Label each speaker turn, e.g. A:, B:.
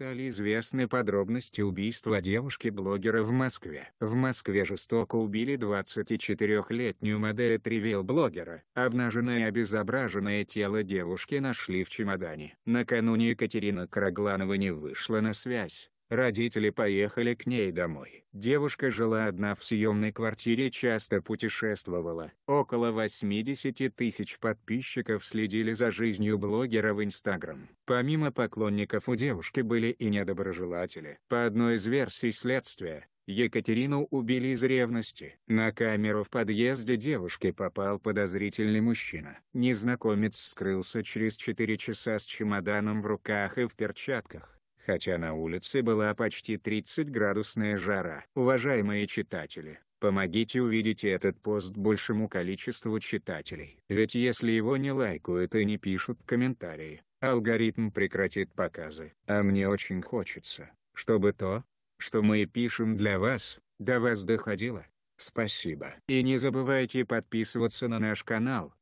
A: стали известны подробности убийства девушки-блогера в Москве. В Москве жестоко убили 24-летнюю модель тревел-блогера. Обнаженное и обезображенное тело девушки нашли в чемодане. Накануне Екатерина Крагланова не вышла на связь. Родители поехали к ней домой. Девушка жила одна в съемной квартире, часто путешествовала. Около 80 тысяч подписчиков следили за жизнью блогера в Инстаграм. Помимо поклонников у девушки были и недоброжелатели. По одной из версий следствия, Екатерину убили из ревности. На камеру в подъезде девушки попал подозрительный мужчина. Незнакомец скрылся через 4 часа с чемоданом в руках и в перчатках хотя на улице была почти 30-градусная жара. Уважаемые читатели, помогите увидеть этот пост большему количеству читателей. Ведь если его не лайкают и не пишут комментарии, алгоритм прекратит показы. А мне очень хочется, чтобы то, что мы пишем для вас, до вас доходило. Спасибо. И не забывайте подписываться на наш канал,